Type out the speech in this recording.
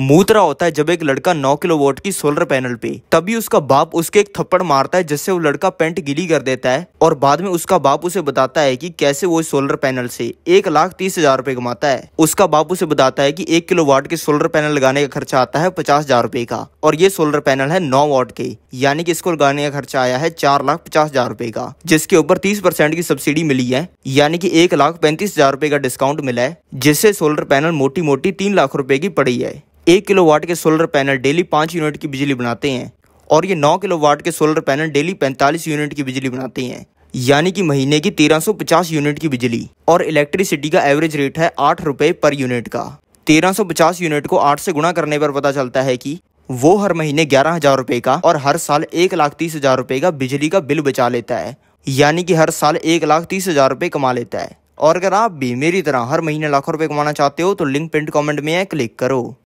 मूतरा होता है जब एक लड़का नौ किलो वोट की सोलर पैनल पे तभी उसका बाप उसके एक थप्पड़ मारता है जिससे वो लड़का पेंट गिली कर देता है और बाद में उसका बाप उसे बताता है कि कैसे वो सोलर पैनल से एक लाख तीस हजार रूपए कमाता है उसका बाप उसे बताता है कि एक किलो वाट के सोलर पैनल लगाने का खर्चा आता है पचास हजार रूपए का और ये सोलर पैनल है नौ वाट के यानी कि इसको लगाने का खर्चा आया है चार लाख पचास हजार रूपए का जिसके ऊपर तीस परसेंट की सब्सिडी मिली है यानी कि एक लाख पैंतीस हजार रूपए का डिस्काउंट मिला है जिससे सोलर पैनल मोटी मोटी तीन लाख रूपए की पड़ी है एक किलो वाट के सोलर पैनल डेली पाँच यूनिट की बिजली बनाते हैं और ये नौ किलो वाट के सोलर पैनल डेली पैंतालीस यूनिट की बिजली बनाते हैं यानी कि महीने की 1350 यूनिट की बिजली और इलेक्ट्रिसिटी का एवरेज रेट है आठ रुपये पर यूनिट का 1350 यूनिट को आठ से गुणा करने पर पता चलता है कि वो हर महीने ग्यारह हजार रुपये का और हर साल एक लाख तीस हजार रुपये का बिजली का बिल बचा लेता है यानी कि हर साल एक लाख तीस हजार रुपये कमा लेता है और अगर आप भी मेरी तरह हर महीने लाखों रुपये कमाना चाहते हो तो लिंक पिंट कॉमेंट में है क्लिक करो